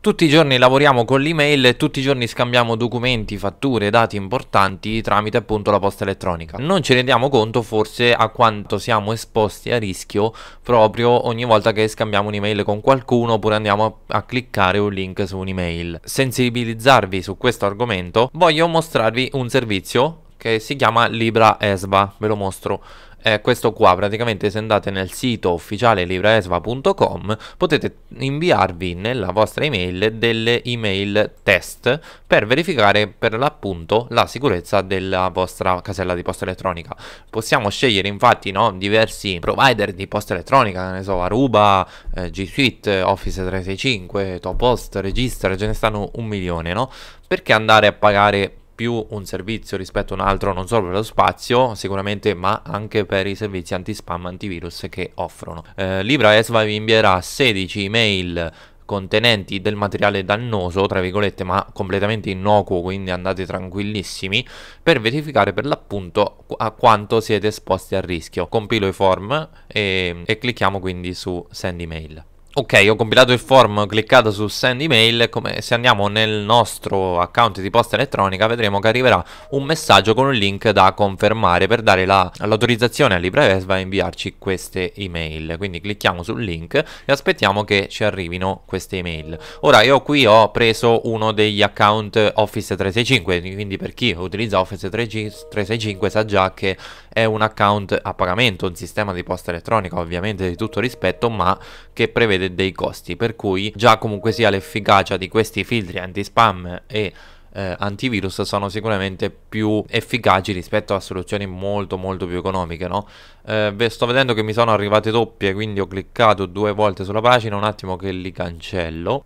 Tutti i giorni lavoriamo con l'email, e tutti i giorni scambiamo documenti, fatture, dati importanti tramite appunto la posta elettronica. Non ci rendiamo conto forse a quanto siamo esposti a rischio proprio ogni volta che scambiamo un'email con qualcuno oppure andiamo a, a cliccare un link su un'email. Sensibilizzarvi su questo argomento voglio mostrarvi un servizio che si chiama Libra Esba, ve lo mostro è eh, questo qua, praticamente se andate nel sito ufficiale libraesva.com potete inviarvi nella vostra email delle email test per verificare per l'appunto la sicurezza della vostra casella di posta elettronica. Possiamo scegliere infatti no, diversi provider di posta elettronica, ne so, Aruba, eh, G Suite, Office 365, Topost, Register, ce ne stanno un milione, no? Perché andare a pagare più un servizio rispetto a un altro non solo per lo spazio sicuramente ma anche per i servizi anti-spam antivirus che offrono. Eh, Libra Esva vi invierà 16 email contenenti del materiale dannoso, tra virgolette, ma completamente innocuo, quindi andate tranquillissimi, per verificare per l'appunto a quanto siete esposti al rischio. Compilo i form e, e clicchiamo quindi su Send email. Ok, ho compilato il form, ho cliccato su send email, come se andiamo nel nostro account di posta elettronica vedremo che arriverà un messaggio con un link da confermare per dare l'autorizzazione la, a LibreVesva a inviarci queste email. Quindi clicchiamo sul link e aspettiamo che ci arrivino queste email. Ora io qui ho preso uno degli account Office 365, quindi per chi utilizza Office 365 sa già che è un account a pagamento, un sistema di posta elettronica ovviamente di tutto rispetto, ma che prevede e dei costi, per cui già comunque sia l'efficacia di questi filtri anti-spam e eh, antivirus sono sicuramente più efficaci rispetto a soluzioni molto molto più economiche no? eh, sto vedendo che mi sono arrivate doppie quindi ho cliccato due volte sulla pagina un attimo che li cancello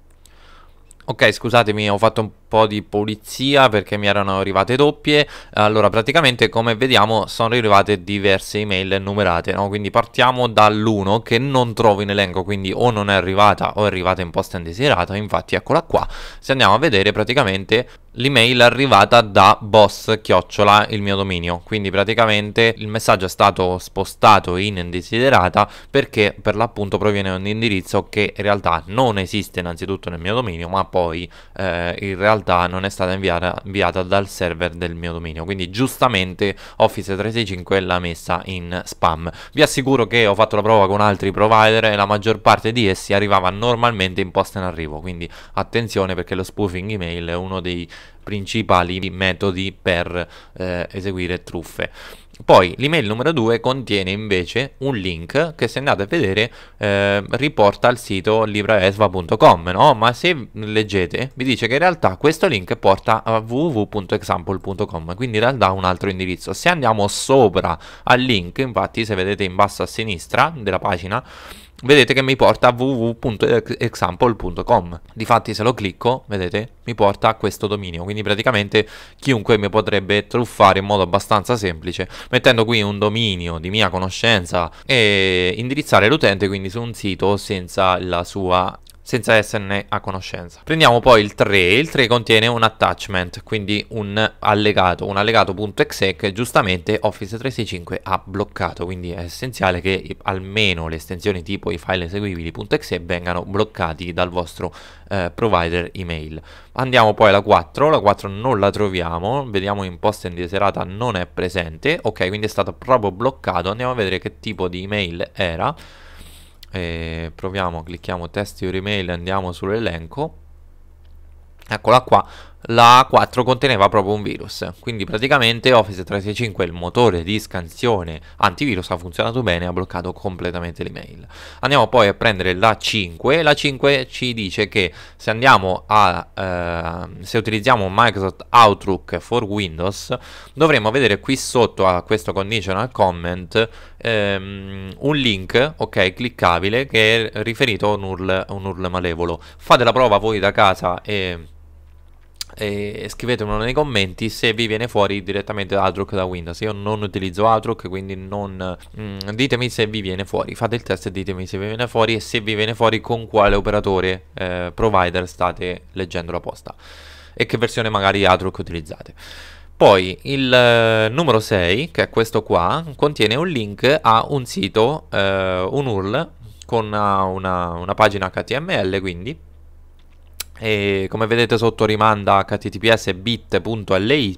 Ok, scusatemi, ho fatto un po' di pulizia perché mi erano arrivate doppie. Allora, praticamente, come vediamo, sono arrivate diverse email numerate, no? Quindi partiamo dall'1 che non trovo in elenco, quindi o non è arrivata o è arrivata in posta indesiderata. Infatti, eccola qua. Se andiamo a vedere, praticamente l'email è arrivata da boss chiocciola il mio dominio quindi praticamente il messaggio è stato spostato in indesiderata perché per l'appunto proviene da un indirizzo che in realtà non esiste innanzitutto nel mio dominio ma poi eh, in realtà non è stata inviata, inviata, dal server del mio dominio. Quindi giustamente Office 365 l'ha messa in spam. Vi assicuro che ho fatto la prova con altri provider e la maggior parte di essi arrivava normalmente in posta in arrivo. Quindi attenzione perché lo spoofing email è uno dei principali metodi per eh, eseguire truffe. Poi l'email numero 2 contiene invece un link che se andate a vedere eh, riporta al sito libraesva.com, no? ma se leggete vi dice che in realtà questo link porta a www.example.com, quindi in realtà un altro indirizzo. Se andiamo sopra al link, infatti se vedete in basso a sinistra della pagina, vedete che mi porta a www.example.com. Difatti se lo clicco, vedete, mi porta a questo dominio, quindi praticamente chiunque mi potrebbe truffare in modo abbastanza semplice, mettendo qui un dominio di mia conoscenza e indirizzare l'utente quindi su un sito senza la sua senza esserne a conoscenza. Prendiamo poi il 3, il 3 contiene un attachment, quindi un allegato, un allegato.exe che giustamente Office 365 ha bloccato, quindi è essenziale che almeno le estensioni tipo i file eseguibili.exe vengano bloccati dal vostro eh, provider email. Andiamo poi alla 4, la 4 non la troviamo, vediamo in post posta indesiderata non è presente, ok quindi è stato proprio bloccato, andiamo a vedere che tipo di email era eh, proviamo, clicchiamo testi your email, andiamo sull'elenco, eccola qua, la 4 conteneva proprio un virus, quindi praticamente Office 365, il motore di scansione antivirus, ha funzionato bene, e ha bloccato completamente l'email. Andiamo poi a prendere la 5, la 5 ci dice che se andiamo a, eh, se utilizziamo Microsoft Outlook for Windows, dovremmo vedere qui sotto a questo conditional comment ehm, un link, ok, cliccabile, che è riferito a un URL, un URL malevolo. Fate la prova voi da casa e e scrivetemelo nei commenti se vi viene fuori direttamente AdRock da Windows io non utilizzo AdRock quindi non mm, ditemi se vi viene fuori fate il test e ditemi se vi viene fuori e se vi viene fuori con quale operatore eh, provider state leggendo la posta e che versione magari AdRock utilizzate poi il eh, numero 6 che è questo qua contiene un link a un sito eh, un URL con una, una, una pagina HTML quindi e come vedete sotto rimanda https bit.ly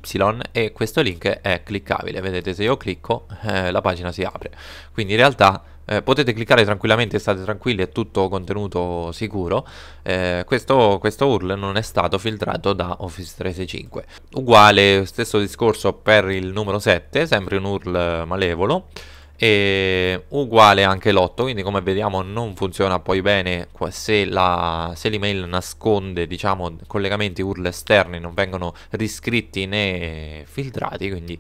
e questo link è cliccabile, vedete se io clicco eh, la pagina si apre, quindi in realtà eh, potete cliccare tranquillamente, state tranquilli, è tutto contenuto sicuro. Eh, questo, questo, URL non è stato filtrato da Office 365. Uguale, stesso discorso per il numero 7, sempre un URL malevolo e uguale anche l'8 quindi come vediamo non funziona poi bene se, la, se l'email nasconde diciamo collegamenti URL esterni non vengono riscritti né filtrati quindi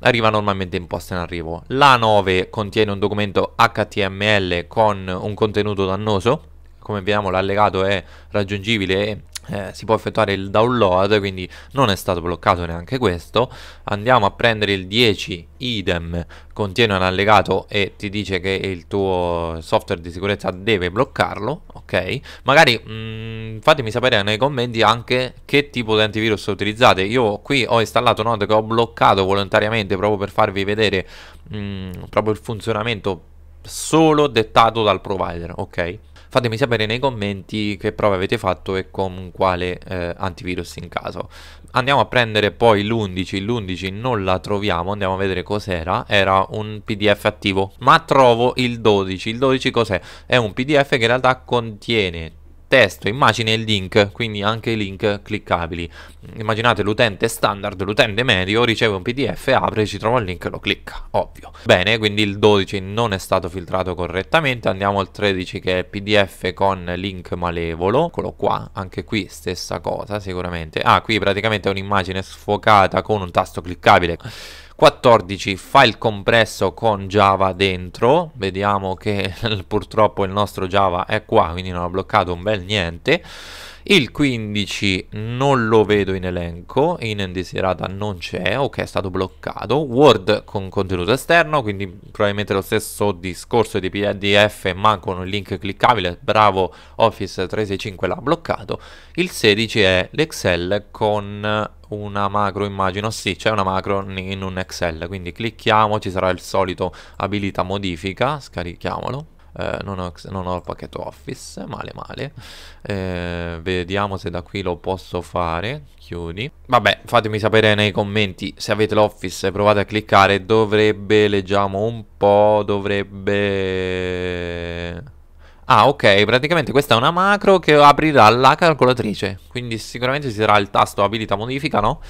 arriva normalmente in posta in arrivo la 9 contiene un documento HTML con un contenuto dannoso come vediamo l'allegato è raggiungibile e eh, si può effettuare il download, quindi non è stato bloccato neanche questo. Andiamo a prendere il 10 idem, contiene un allegato e ti dice che il tuo software di sicurezza deve bloccarlo, ok? Magari mh, mm, fatemi sapere nei commenti anche che tipo di antivirus utilizzate. Io qui ho installato Node che ho bloccato volontariamente proprio per farvi vedere mh, mm, proprio il funzionamento solo dettato dal provider, ok? Fatemi sapere nei commenti che prove avete fatto e con quale eh, antivirus in caso. Andiamo a prendere poi l'11, l'11 non la troviamo, andiamo a vedere cos'era, era un pdf attivo, ma trovo il 12, il 12 cos'è? È un pdf che in realtà contiene testo, immagine e link, quindi anche i link cliccabili. Immaginate l'utente standard, l'utente medio riceve un PDF, apre, ci trova il link, e lo clicca, ovvio. Bene, quindi il 12 non è stato filtrato correttamente, andiamo al 13 che è PDF con link malevolo, eccolo qua, anche qui stessa cosa sicuramente. Ah, qui praticamente è un'immagine sfocata con un tasto cliccabile. 14 file compresso con Java dentro, vediamo che purtroppo il nostro Java è qua, quindi non ha bloccato un bel niente. Il 15 non lo vedo in elenco, in indesiderata non c'è, ok è stato bloccato. Word con contenuto esterno, quindi probabilmente lo stesso discorso di PDF ma con un link cliccabile, bravo Office 365 l'ha bloccato. Il 16 è l'Excel con una macro immagino, sì c'è una macro in un Excel, quindi clicchiamo, ci sarà il solito abilita modifica, scarichiamolo eh, non, ho, non, ho, il pacchetto Office, male male. Eh, vediamo se da qui lo posso fare, chiudi. Vabbè, fatemi sapere nei commenti se avete l'Office e provate a cliccare, dovrebbe, leggiamo un po', dovrebbe... Ah ok, praticamente questa è una macro che aprirà la calcolatrice, quindi sicuramente ci sarà il tasto abilita modifica, no?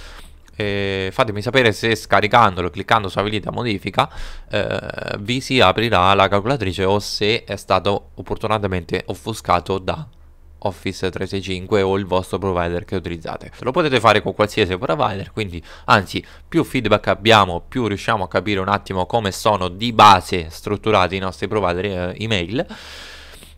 eh, fatemi sapere se scaricandolo, cliccando su abilita modifica, eh, vi si aprirà la calcolatrice o se è stato opportunamente offuscato da Office 365 o il vostro provider che utilizzate. Lo potete fare con qualsiasi provider, quindi anzi più feedback abbiamo, più riusciamo a capire un attimo come sono di base strutturati i nostri provider eh, email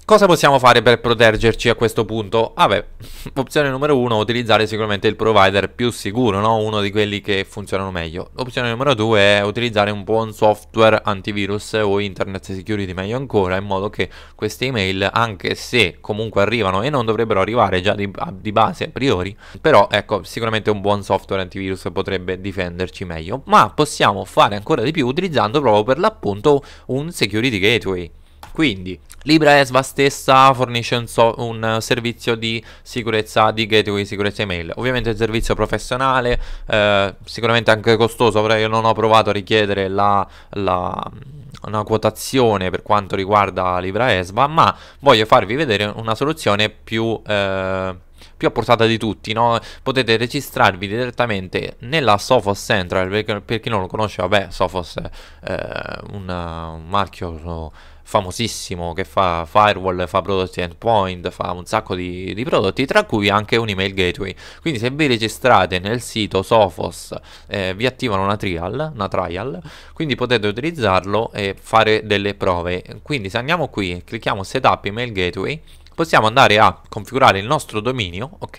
Cosa possiamo fare per proteggerci a questo punto? Vabbè, ah opzione numero uno, utilizzare sicuramente il provider più sicuro, no? uno di quelli che funzionano meglio. Opzione numero due è utilizzare un buon software antivirus o internet security meglio ancora, in modo che queste email, anche se comunque arrivano e non dovrebbero arrivare già di, di base a priori, però ecco, sicuramente un buon software antivirus potrebbe difenderci meglio. Ma possiamo fare ancora di più utilizzando proprio per l'appunto un security gateway. Quindi Libra Esva stessa fornisce un, so un, servizio di sicurezza di gateway, sicurezza email. Ovviamente è un servizio professionale, eh, sicuramente anche costoso, però io non ho provato a richiedere la, la, una quotazione per quanto riguarda Libra Esva, ma voglio farvi vedere una soluzione più... Eh, più a portata di tutti, no? potete registrarvi direttamente nella Sophos Central, per chi non lo conosce, vabbè, Sophos è eh, un, un marchio famosissimo che fa firewall, fa prodotti endpoint, fa un sacco di, di prodotti, tra cui anche un email gateway. Quindi se vi registrate nel sito Sophos eh, vi attivano una trial, una trial, quindi potete utilizzarlo e fare delle prove. Quindi se andiamo qui, clicchiamo setup email gateway, possiamo andare a configurare il nostro dominio, ok?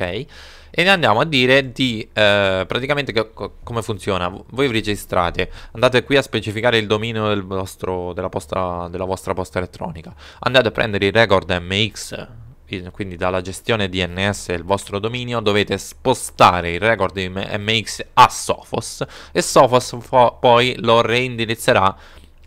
E ne andiamo a dire di eh, praticamente che, come funziona. Voi vi registrate, andate qui a specificare il dominio del vostro, della, posta, della vostra posta elettronica, andate a prendere il record MX quindi dalla gestione DNS il vostro dominio dovete spostare il record MX a Sophos e Sophos poi lo reindirizzerà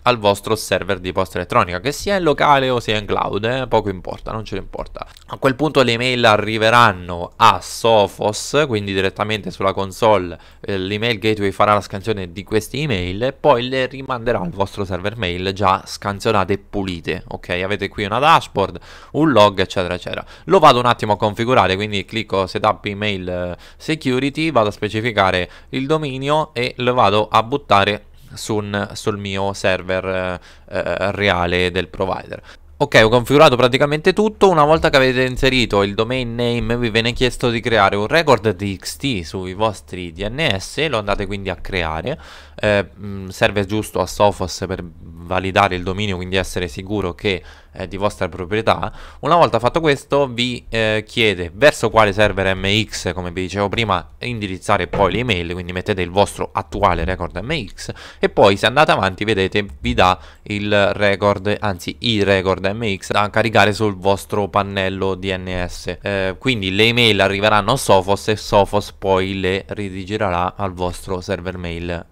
al vostro server di posta elettronica, che sia in locale o sia in cloud, eh, poco importa, non ce ne importa. A quel punto le email arriveranno a Sophos, quindi direttamente sulla console eh, l'email gateway farà la scansione di queste email e poi le rimanderà al vostro server mail già scansionate e pulite, ok? Avete qui una dashboard, un log, eccetera, eccetera. Lo vado un attimo a configurare, quindi clicco setup email eh, security, vado a specificare il dominio e lo vado a buttare sul, sul mio server eh, eh, reale del provider. Ok, ho configurato praticamente tutto, una volta che avete inserito il domain name vi viene chiesto di creare un record txt sui vostri DNS, lo andate quindi a creare, eh, mm, serve giusto a Sophos per validare il dominio, quindi essere sicuro che è eh, di vostra proprietà. Una volta fatto questo vi eh, chiede verso quale server MX, come vi dicevo prima, indirizzare poi l'email, quindi mettete il vostro attuale record MX e poi se andate avanti vedete vi dà il record, anzi i record MX da caricare sul vostro pannello DNS. Eh, quindi le email arriveranno a Sophos e Sophos poi le ridigirà al vostro server mail eh,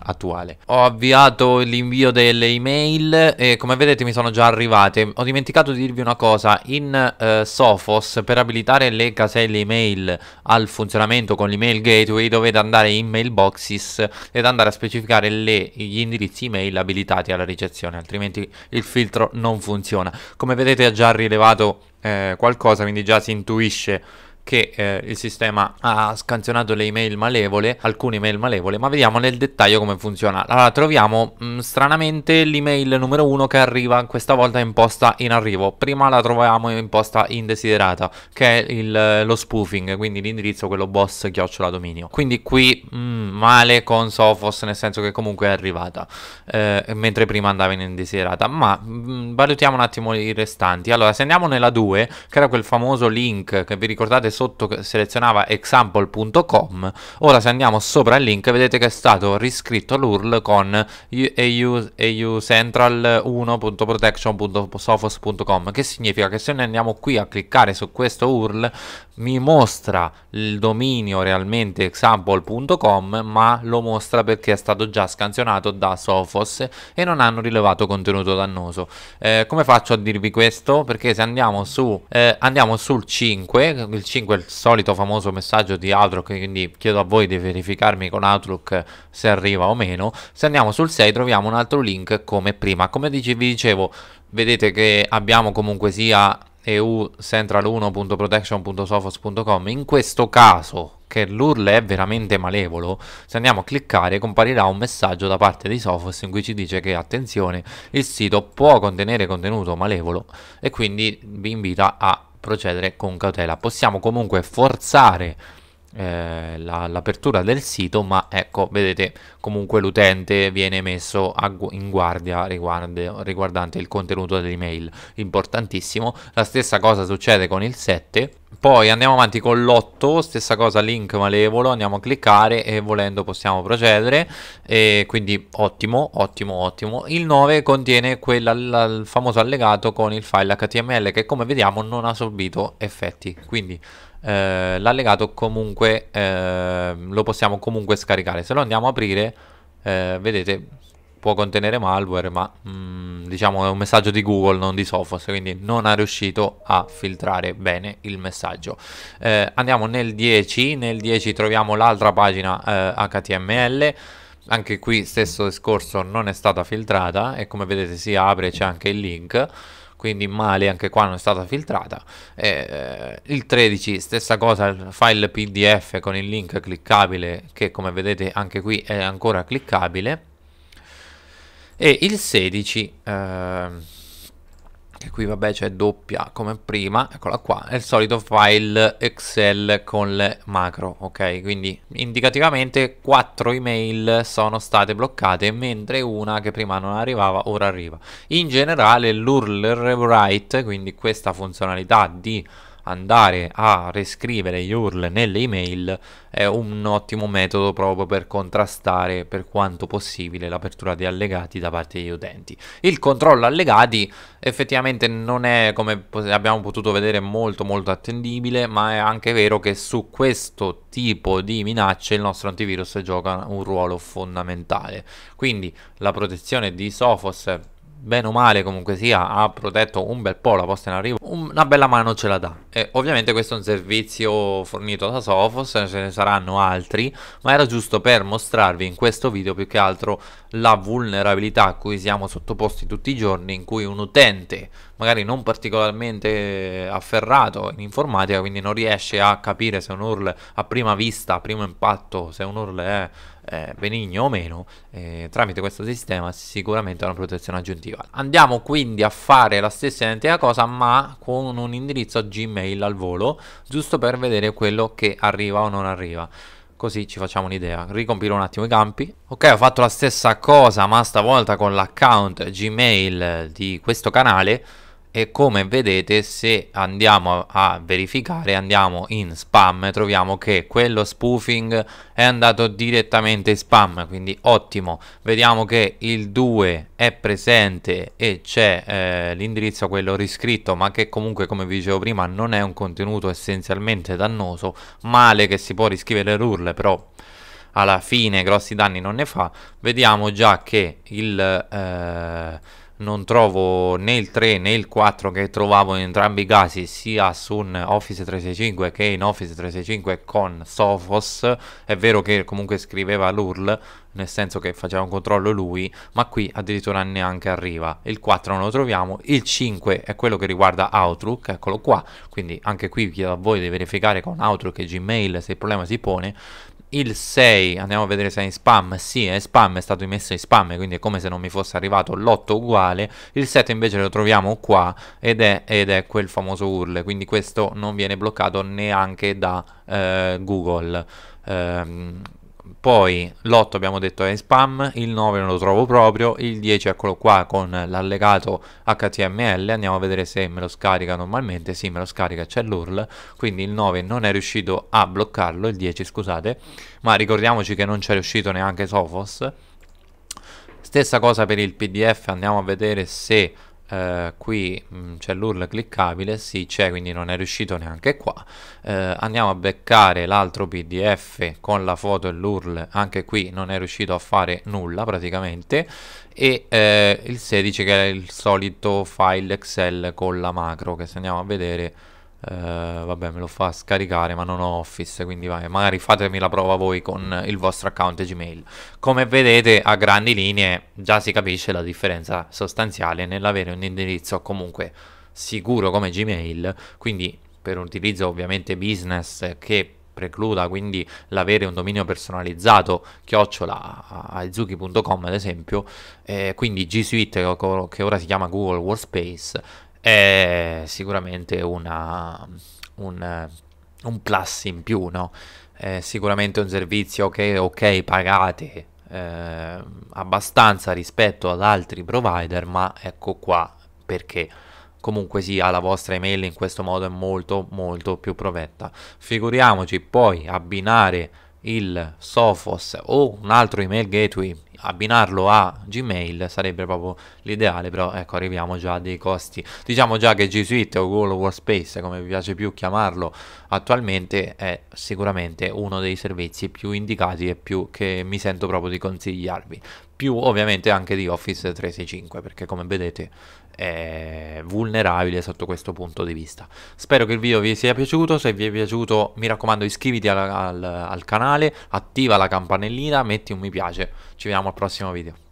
attuale. Ho avviato l'invio delle email email e come vedete mi sono già arrivate. Ho dimenticato di dirvi una cosa, in eh, Sophos per abilitare le caselle email al funzionamento con l'email gateway dovete andare in mailboxes ed andare a specificare le, gli indirizzi email abilitati alla ricezione, altrimenti il filtro non funziona. Come vedete ha già rilevato eh, qualcosa, quindi già si intuisce che eh, il sistema ha scansionato le email malevole, alcune email malevole, ma vediamo nel dettaglio come funziona. Allora, troviamo mh, mm, stranamente l'email numero 1 che arriva questa volta in posta in arrivo. Prima la troviamo in posta indesiderata, che è il, eh, lo spoofing, quindi l'indirizzo quello boss chiocciola dominio. Quindi qui mh, mm, male con Sophos, nel senso che comunque è arrivata, eh, mentre prima andava in indesiderata. Ma mh, mm, valutiamo un attimo i restanti. Allora, se andiamo nella 2, che era quel famoso link che vi ricordate sotto selezionava example.com, ora se andiamo sopra il link vedete che è stato riscritto l'URL con EU, Central 1.protection.sophos.com, che significa che se noi andiamo qui a cliccare su questo URL mi mostra il dominio realmente example.com, ma lo mostra perché è stato già scansionato da Sophos e non hanno rilevato contenuto dannoso. Eh, come faccio a dirvi questo? Perché se andiamo su eh, andiamo sul 5, il 5 in quel solito famoso messaggio di Outlook, quindi chiedo a voi di verificarmi con Outlook se arriva o meno. Se andiamo sul 6 troviamo un altro link come prima. Come vi dicevo, vedete che abbiamo comunque sia eu central1.protection.sophos.com in questo caso che l'URL è veramente malevolo se andiamo a cliccare comparirà un messaggio da parte di Sofos in cui ci dice che attenzione il sito può contenere contenuto malevolo e quindi vi invita a procedere con cautela. Possiamo comunque forzare eh, la, l'apertura del sito, ma ecco, vedete, comunque l'utente viene messo a, in guardia riguardo, riguardante il contenuto dell'email, importantissimo. La stessa cosa succede con il 7, poi andiamo avanti con l'8, stessa cosa link malevolo, andiamo a cliccare e volendo possiamo procedere, e quindi ottimo, ottimo, ottimo. Il 9 contiene quella, il famoso allegato con il file HTML che come vediamo non ha subito effetti, quindi eh, l'allegato comunque eh, lo possiamo comunque scaricare. Se lo andiamo a aprire, eh, vedete, può contenere malware, ma mh, mm, diciamo è un messaggio di Google, non di Sophos, quindi non ha riuscito a filtrare bene il messaggio. Eh, andiamo nel 10, nel 10 troviamo l'altra pagina HTML eh, anche qui stesso discorso non è stata filtrata e come vedete si apre c'è anche il link quindi male anche qua non è stata filtrata eh, il 13 stessa cosa il file pdf con il link cliccabile che come vedete anche qui è ancora cliccabile e il 16 eh, e qui vabbè c'è doppia come prima, eccola qua, è il solito file Excel con le macro, ok? Quindi indicativamente 4 email sono state bloccate, mentre una che prima non arrivava ora arriva. In generale l'URL rewrite, quindi questa funzionalità di andare a riscrivere gli URL nelle email è un ottimo metodo proprio per contrastare per quanto possibile l'apertura di allegati da parte degli utenti. Il controllo allegati effettivamente non è come abbiamo potuto vedere molto molto attendibile, ma è anche vero che su questo tipo di minacce il nostro antivirus gioca un ruolo fondamentale. Quindi la protezione di Sophos bene o male comunque sia ha protetto un bel po' la posta in arrivo una bella mano ce la dà e ovviamente questo è un servizio fornito da Sofos ce ne saranno altri ma era giusto per mostrarvi in questo video più che altro la vulnerabilità a cui siamo sottoposti tutti i giorni in cui un utente magari non particolarmente afferrato in informatica quindi non riesce a capire se un URL a prima vista a primo impatto se un URL è eh, benigno o meno, eh, tramite questo sistema sicuramente è una protezione aggiuntiva. Andiamo quindi a fare la stessa identica cosa ma con un indirizzo Gmail al volo, giusto per vedere quello che arriva o non arriva così ci facciamo un'idea. Ricompilo un attimo i campi. Ok, ho fatto la stessa cosa, ma stavolta con l'account Gmail di questo canale e come vedete se andiamo a verificare andiamo in spam troviamo che quello spoofing è andato direttamente in spam quindi ottimo vediamo che il 2 è presente e c'è eh, l'indirizzo quello riscritto ma che comunque come vi dicevo prima non è un contenuto essenzialmente dannoso male che si può riscrivere l'url però alla fine grossi danni non ne fa vediamo già che il eh, non trovo né il 3 né il 4 che trovavo in entrambi i casi sia su Office 365 che in Office 365 con Sophos è vero che comunque scriveva l'URL nel senso che faceva un controllo lui ma qui addirittura neanche arriva il 4 non lo troviamo il 5 è quello che riguarda Outlook eccolo qua quindi anche qui chiedo a voi di verificare con Outlook e Gmail se il problema si pone il 6, andiamo a vedere se è in spam, sì è spam, è stato messo in spam, quindi è come se non mi fosse arrivato l'8 uguale, il 7 invece lo troviamo qua ed è, ed è quel famoso URL, quindi questo non viene bloccato neanche da eh, Google. Ehm, poi l'8 abbiamo detto è spam, il 9 non lo trovo proprio, il 10 eccolo qua con l'allegato HTML, andiamo a vedere se me lo scarica normalmente, sì me lo scarica, c'è l'URL, quindi il 9 non è riuscito a bloccarlo, il 10 scusate, ma ricordiamoci che non c'è riuscito neanche Sophos. Stessa cosa per il PDF, andiamo a vedere se eh, qui mm, c'è l'URL cliccabile, sì c'è quindi non è riuscito neanche qua, eh, andiamo a beccare l'altro pdf con la foto e l'URL, anche qui non è riuscito a fare nulla praticamente e eh, il 16 che è il solito file Excel con la macro che se andiamo a vedere eh, vabbè, me lo fa scaricare, ma non ho Office, quindi vai, magari fatemi la prova voi con il vostro account Gmail. Come vedete, a grandi linee già si capisce la differenza sostanziale nell'avere un indirizzo comunque sicuro come Gmail, quindi per un utilizzo ovviamente business che precluda quindi l'avere un dominio personalizzato chiocciola aizuki.com ad esempio eh, quindi G Suite che ora si chiama Google Workspace è sicuramente una, un, un, plus in più, no? È sicuramente un servizio che, ok, pagate eh, abbastanza rispetto ad altri provider, ma ecco qua perché comunque sia la vostra email in questo modo è molto molto più provetta. Figuriamoci poi abbinare il Sophos o un altro email gateway abbinarlo a Gmail sarebbe proprio l'ideale però ecco arriviamo già a dei costi diciamo già che G Suite o Google Workspace come vi piace più chiamarlo attualmente è sicuramente uno dei servizi più indicati e più che mi sento proprio di consigliarvi più ovviamente anche di Office 365 perché come vedete eh, vulnerabile sotto questo punto di vista. Spero che il video vi sia piaciuto, se vi è piaciuto mi raccomando iscriviti al, al, al canale, attiva la campanellina, metti un mi piace, ci vediamo al prossimo video.